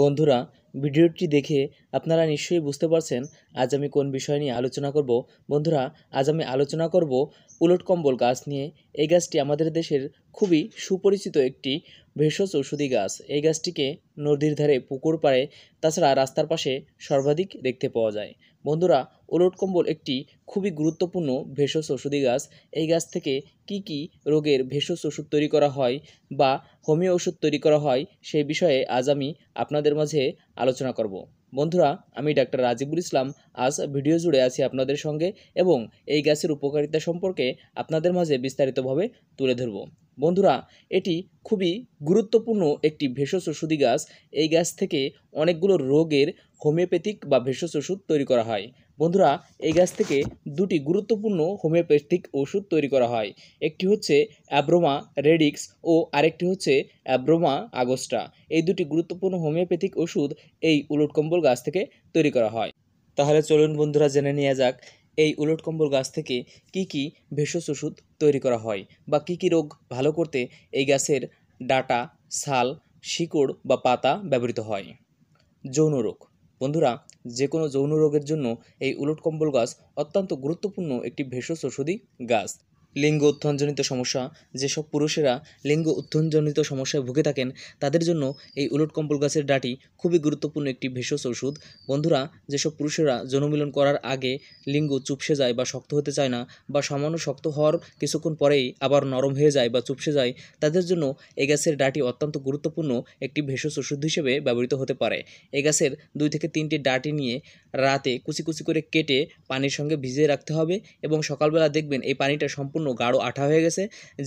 বন্ধুরা ভিডিওটি দেখে আপনারা নিশ্চয়ই বুঝতে পারছেন আজ আমি কোন বিষয় নিয়ে আলোচনা করব বন্ধুরা আজ আমি আলোচনা করব উলটকম্বল গাছ নিয়ে এই গাছটি আমাদের দেশের খুবই সুপরিচিত একটি ভেষজ ঔষধি গাছ এই গাছটিকে নদীর ধারে পুকুর পাড়ে তাছাড়া রাস্তার পাশে সর্বাধিক দেখতে পাওয়া যায় বন্ধুরা উলটকম্বল একটি খুবই গুরুত্বপূর্ণ ভেষজ ঔষধি গাছ এই গাছ থেকে কি কি রোগের ভেষজ ওষুধ তৈরি করা হয় বা হোমিও ওষুধ তৈরি করা হয় সেই বিষয়ে আজ আমি আপনাদের মাঝে আলোচনা করব বন্ধুরা আমি ডাক্তার রাজিবুল ইসলাম আজ ভিডিও জুড়ে আছি আপনাদের সঙ্গে এবং এই গাছের উপকারিতা সম্পর্কে আপনাদের মাঝে বিস্তারিতভাবে তুলে ধরব বন্ধুরা এটি খুবই গুরুত্বপূর্ণ একটি ভেষজ ওষুধি গাছ এই গাছ থেকে অনেকগুলো রোগের হোমিওপ্যাথিক বা ভেষজ ওষুধ তৈরি করা হয় বন্ধুরা এই গাছ থেকে দুটি গুরুত্বপূর্ণ হোমিওপ্যাথিক ওষুধ তৈরি করা হয় একটি হচ্ছে অ্যাব্রোমা রেডিক্স ও আরেকটি হচ্ছে অ্যাব্রোমা আগোস্টা এই দুটি গুরুত্বপূর্ণ হোমিওপ্যাথিক ওষুধ এই উলটকম্বল গাছ থেকে তৈরি করা হয় তাহলে চলুন বন্ধুরা জেনে নেওয়া যাক এই উলটকম্বল গাছ থেকে কি কি ভেষজ ওষুধ তৈরি করা হয় বা কি কি রোগ ভালো করতে এই গাছের ডাটা সাল শিকড় বা পাতা ব্যবহৃত হয় যৌন রোগ বন্ধুরা যে কোনো যৌন রোগের জন্য এই উলট কম্বল গাছ অত্যন্ত গুরুত্বপূর্ণ একটি ভেষজ ওষুধি গাছ লিঙ্গ উত্থানজনিত সমস্যা যেসব পুরুষেরা লিঙ্গ উত্থানজনিত সমস্যায় ভুগে থাকেন তাদের জন্য এই উলট কম্পল গাছের ডাঁটি খুবই গুরুত্বপূর্ণ একটি ভেষজ ওষুধ বন্ধুরা যেসব পুরুষেরা যৌনমিলন করার আগে লিঙ্গ চুপসে যায় বা শক্ত হতে চায় না বা সামান্য শক্ত হওয়ার কিছুক্ষণ পরেই আবার নরম হয়ে যায় বা চুপসে যায় তাদের জন্য এই গাছের ডাঁটি অত্যন্ত গুরুত্বপূর্ণ একটি ভেষজ ওষুধ হিসেবে ব্যবহৃত হতে পারে এই গাছের দুই থেকে তিনটি ডাঁটি নিয়ে রাতে কুচি কুচি করে কেটে পানির সঙ্গে ভিজিয়ে রাখতে হবে এবং সকালবেলা দেখবেন এই পানিটা সম্পূর্ণ গাঢ় আঠা হয়ে গেছে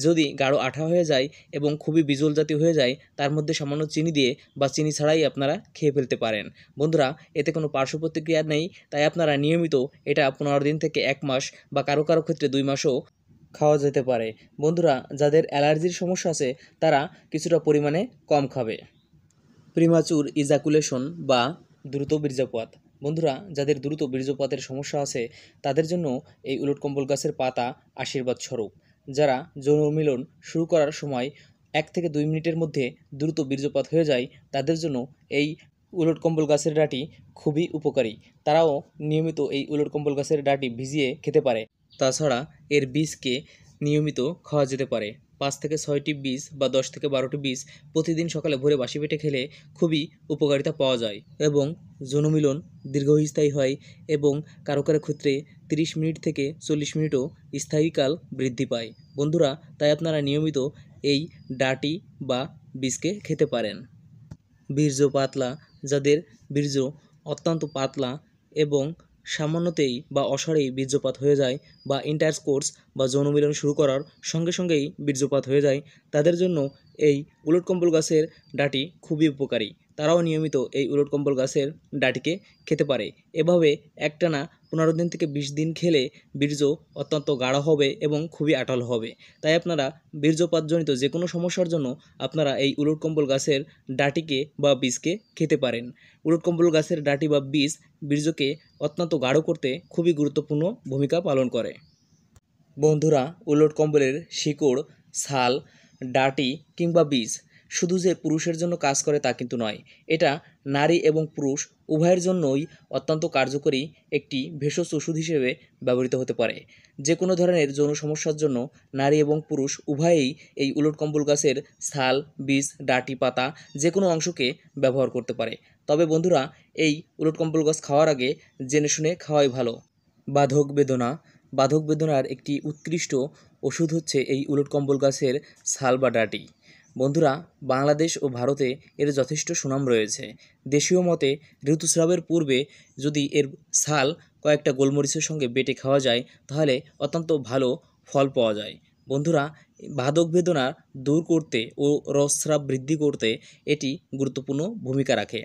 যদি গাঢ় আঠা হয়ে যায় এবং খুবই বিজল জাতীয় হয়ে যায় তার মধ্যে সামান্য চিনি দিয়ে বা চিনি ছাড়াই আপনারা খেয়ে ফেলতে পারেন বন্ধুরা এতে কোনো পার্শ্ব প্রতিক্রিয়া নেই তাই আপনারা নিয়মিত এটা পনেরো দিন থেকে এক মাস বা কারো কারো ক্ষেত্রে দুই মাসও খাওয়া যেতে পারে বন্ধুরা যাদের অ্যালার্জির সমস্যা আছে তারা কিছুটা পরিমাণে কম খাবে প্রিমাচুর ইজাকুলেশন বা দ্রুত বীর্যপাত বন্ধুরা যাদের দ্রুত বীর্যপাতের সমস্যা আছে তাদের জন্য এই উলটকম্বল গাছের পাতা আশীর্বাদ স্বরূপ যারা যৌন মিলন শুরু করার সময় এক থেকে দুই মিনিটের মধ্যে দ্রুত বীর্যপাত হয়ে যায় তাদের জন্য এই উলটকম্বল গাছের ডাঁটি খুবই উপকারী তারাও নিয়মিত এই উলটকম্বল গাছের ডাঁটি ভিজিয়ে খেতে পারে তাছাড়া এর বীজকে নিয়মিত খাওয়া যেতে পারে পাঁচ থেকে ছয়টি বীজ বা দশ থেকে বারোটি বীজ প্রতিদিন সকালে ভোরে বাসি পেটে খেলে খুবই উপকারিতা পাওয়া যায় এবং যৌনমিলন দীর্ঘস্থায়ী হয় এবং কারো কারো ক্ষেত্রে তিরিশ মিনিট থেকে চল্লিশ মিনিটও স্থায়ীকাল বৃদ্ধি পায় বন্ধুরা তাই আপনারা নিয়মিত এই ডাটি বা বীজকে খেতে পারেন বীর্য পাতলা যাদের বীর্য অত্যন্ত পাতলা এবং সামান্যতেই বা অসারেই বীর্যপাত হয়ে যায় বা ইন্টায়ার কোর্স বা যৌনমিলন শুরু করার সঙ্গে সঙ্গেই বীর্যপাত হয়ে যায় তাদের জন্য এই উলটকম্বল গাছের ডাঁটি খুবই উপকারী তারাও নিয়মিত এই উলট কম্বল গাছের ডাঁটিকে খেতে পারে এভাবে একটানা পনেরো দিন থেকে বিশ দিন খেলে বীর্য অত্যন্ত গাঢ় হবে এবং খুবই আটল হবে তাই আপনারা বীর্যপাতজনিত যে কোনো সমস্যার জন্য আপনারা এই উলটকম্বল গাছের ডাঁটিকে বা বীজকে খেতে পারেন উলটকম্বল গাছের ডাঁটি বা বীজ বীর্যকে অত্যন্ত গাঢ় করতে খুবই গুরুত্বপূর্ণ ভূমিকা পালন করে বন্ধুরা কম্বলের শিকড় ছাল ডাঁটি কিংবা বীজ শুধু যে পুরুষের জন্য কাজ করে তা কিন্তু নয় এটা নারী এবং পুরুষ উভয়ের জন্যই অত্যন্ত কার্যকরী একটি ভেষজ ওষুধ হিসেবে ব্যবহৃত হতে পারে যে কোনো ধরনের যৌন সমস্যার জন্য নারী এবং পুরুষ উভয়েই এই উলট কম্বল গাছের ছাল বীজ ডাটি পাতা যে কোনো অংশকে ব্যবহার করতে পারে তবে বন্ধুরা এই উলট কম্বল গাছ খাওয়ার আগে জেনে শুনে খাওয়াই ভালো বাধক বেদনা বাধক বেদনার একটি উৎকৃষ্ট ওষুধ হচ্ছে এই উলট কম্বল গাছের ছাল বা ডাটি বন্ধুরা বাংলাদেশ ও ভারতে এর যথেষ্ট সুনাম রয়েছে দেশীয় মতে ঋতুস্রাবের পূর্বে যদি এর ছাল কয়েকটা গোলমরিচের সঙ্গে বেটে খাওয়া যায় তাহলে অত্যন্ত ভালো ফল পাওয়া যায় বন্ধুরা বাদক বেদনা দূর করতে ও রসস্রাব বৃদ্ধি করতে এটি গুরুত্বপূর্ণ ভূমিকা রাখে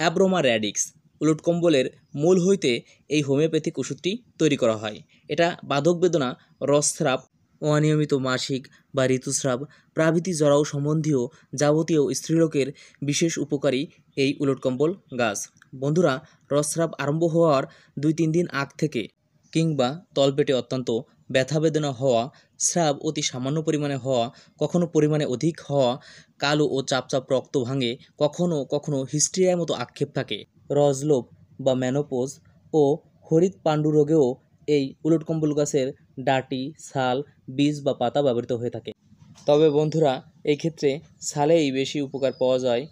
অ্যাব্রোমা র্যাডিক্স উলট কম্বলের মূল হইতে এই হোমিওপ্যাথিক ওষুধটি তৈরি করা হয় এটা বাদক বেদনা রসস্রাব অনিয়মিত মাসিক বা ঋতুস্রাব প্রভৃতি জরাও সম্বন্ধীয় যাবতীয় স্ত্রীলোকের বিশেষ উপকারী এই উলটকম্বল গাছ বন্ধুরা রসস্রাব আরম্ভ হওয়ার দুই তিন দিন আগ থেকে কিংবা তলপেটে অত্যন্ত ব্যথা বেদনা হওয়া স্রাব অতি সামান্য পরিমাণে হওয়া কখনো পরিমাণে অধিক হওয়া কালো ও চাপচাপ রক্ত ভাঙে কখনো কখনো হিস্ট্রিয়ার মতো আক্ষেপ থাকে রজলোভ বা ম্যানোপোজ ও হরিৎ পাণ্ডু রোগেও এই কম্বল গাছের ডাটি ছাল বীজ বা পাতা ব্যবহৃত হয়ে থাকে তবে বন্ধুরা এই ক্ষেত্রে ছালেই বেশি উপকার পাওয়া যায়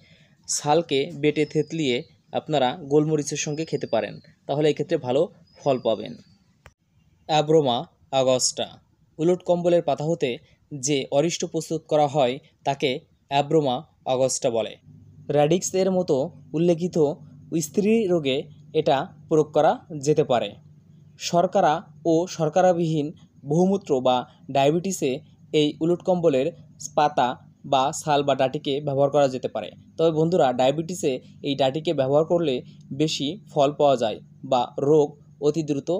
ছালকে বেটে থেতলিয়ে আপনারা গোলমরিচের সঙ্গে খেতে পারেন তাহলে এই ক্ষেত্রে ভালো ফল পাবেন অ্যাব্রোমা আগস্টা উলট কম্বলের পাতা হতে যে অরিষ্ট প্রস্তুত করা হয় তাকে অ্যাব্রোমা আগস্টা বলে র্যাডিক্স এর মতো উল্লেখিত স্ত্রী রোগে এটা প্রয়োগ করা যেতে পারে শর্করা ও শর্করাবিহীন বহুমূত্র বা ডায়াবেটিসে এই কম্বলের পাতা বা সাল বা ডাটিকে ব্যবহার করা যেতে পারে তবে বন্ধুরা ডায়াবেটিসে এই ডাটিকে ব্যবহার করলে বেশি ফল পাওয়া যায় বা রোগ অতি দ্রুত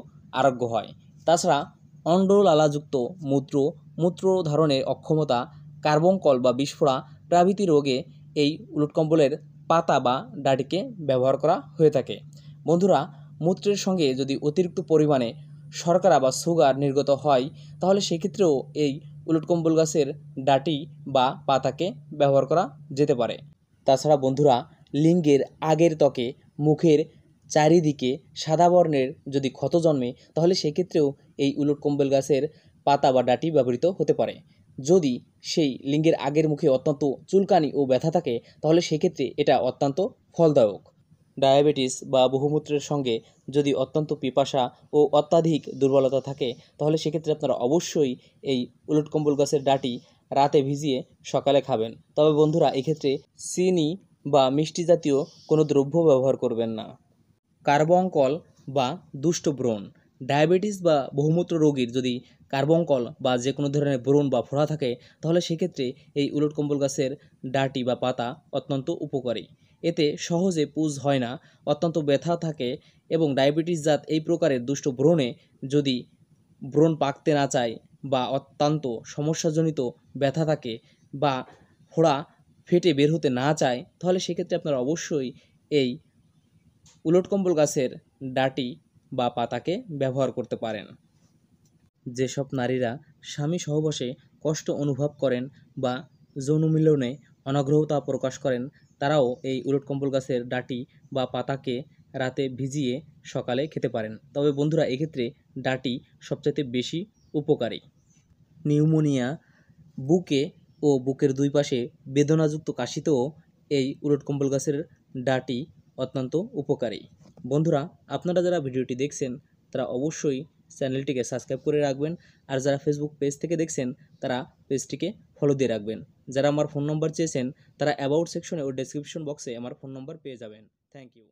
আরোগ্য হয় তাছাড়া অন্ডলালাযুক্ত মূত্র মূত্র ধরনের অক্ষমতা কার্বনকল বা বিস্ফোরা প্রভৃতি রোগে এই কম্বলের পাতা বা ডাটিকে ব্যবহার করা হয়ে থাকে বন্ধুরা মূত্রের সঙ্গে যদি অতিরিক্ত পরিমাণে শর্করা বা সুগার নির্গত হয় তাহলে সেক্ষেত্রেও এই উলটকম্বল গাছের ডাটি বা পাতাকে ব্যবহার করা যেতে পারে তাছাড়া বন্ধুরা লিঙ্গের আগের ত্বকে মুখের চারিদিকে সাদা বর্ণের যদি ক্ষত জন্মে তাহলে সেক্ষেত্রেও এই উলটকম্বল গাছের পাতা বা ডাটি ব্যবহৃত হতে পারে যদি সেই লিঙ্গের আগের মুখে অত্যন্ত চুলকানি ও ব্যথা থাকে তাহলে সেক্ষেত্রে এটা অত্যন্ত ফলদায়ক ডায়াবেটিস বা বহুমূত্রের সঙ্গে যদি অত্যন্ত পিপাসা ও অত্যাধিক দুর্বলতা থাকে তাহলে সেক্ষেত্রে আপনারা অবশ্যই এই কম্বল গাছের ডাটি রাতে ভিজিয়ে সকালে খাবেন তবে বন্ধুরা এক্ষেত্রে চিনি বা মিষ্টি জাতীয় কোনো দ্রব্য ব্যবহার করবেন না কার্বঙ্কল বা দুষ্ট ব্রণ ডায়াবেটিস বা বহুমূত্র রোগীর যদি কার্বঙ্কল বা যে কোনো ধরনের ব্রণ বা ফোড়া থাকে তাহলে সেক্ষেত্রে এই উলটকম্বল গাছের ডাটি বা পাতা অত্যন্ত উপকারী এতে সহজে পুজ হয় না অত্যন্ত ব্যথা থাকে এবং ডায়াবেটিসজাত এই প্রকারের দুষ্ট ব্রণে যদি ব্রণ পাকতে না চায় বা অত্যন্ত সমস্যাজনিত ব্যথা থাকে বা ফোড়া ফেটে বের হতে না চায় তাহলে সেক্ষেত্রে আপনারা অবশ্যই এই কম্বল গাছের ডাটি বা পাতাকে ব্যবহার করতে পারেন যেসব নারীরা স্বামী সহবাসে কষ্ট অনুভব করেন বা যৌন মিলনে অনাগ্রহতা প্রকাশ করেন তারাও এই উলট কম্বল গাছের ডাঁটি বা পাতাকে রাতে ভিজিয়ে সকালে খেতে পারেন তবে বন্ধুরা এক্ষেত্রে ডাঁটি সবচাইতে বেশি উপকারী নিউমোনিয়া বুকে ও বুকের দুই পাশে বেদনাযুক্ত কাশিতেও এই কম্বল গাছের ডাঁটি অত্যন্ত উপকারী বন্ধুরা আপনারা যারা ভিডিওটি দেখছেন তারা অবশ্যই চ্যানেলটিকে সাবস্ক্রাইব করে রাখবেন আর যারা ফেসবুক পেজ থেকে দেখছেন তারা পেজটিকে ফলো দিয়ে রাখবেন যারা আমার ফোন নম্বর চেয়েছেন তারা অ্যাবাউট সেকশনে ও ডেসক্রিপশন বক্সে আমার ফোন নম্বর পেয়ে যাবেন থ্যাংক ইউ